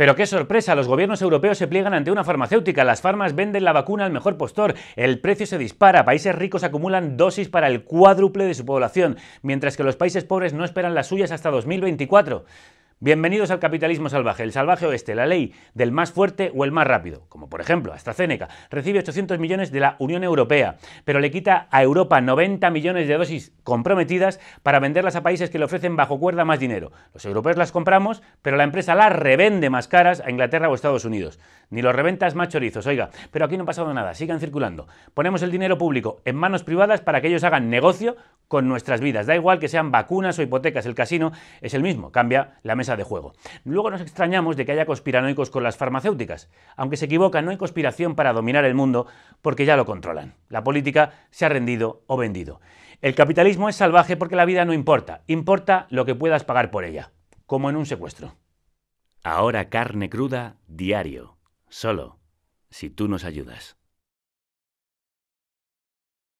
Pero qué sorpresa, los gobiernos europeos se pliegan ante una farmacéutica, las farmas venden la vacuna al mejor postor, el precio se dispara, países ricos acumulan dosis para el cuádruple de su población, mientras que los países pobres no esperan las suyas hasta 2024. Bienvenidos al capitalismo salvaje, el salvaje oeste, la ley del más fuerte o el más rápido, como por ejemplo AstraZeneca, recibe 800 millones de la Unión Europea, pero le quita a Europa 90 millones de dosis comprometidas para venderlas a países que le ofrecen bajo cuerda más dinero. Los europeos las compramos, pero la empresa las revende más caras a Inglaterra o Estados Unidos. Ni los reventas más chorizos, oiga, pero aquí no ha pasado nada, sigan circulando. Ponemos el dinero público en manos privadas para que ellos hagan negocio con nuestras vidas. Da igual que sean vacunas o hipotecas, el casino es el mismo, cambia la mesa de juego. Luego nos extrañamos de que haya conspiranoicos con las farmacéuticas. Aunque se equivoca, no hay conspiración para dominar el mundo porque ya lo controlan. La política se ha rendido o vendido. El capitalismo es salvaje porque la vida no importa, importa lo que puedas pagar por ella, como en un secuestro. Ahora carne cruda, diario, solo, si tú nos ayudas.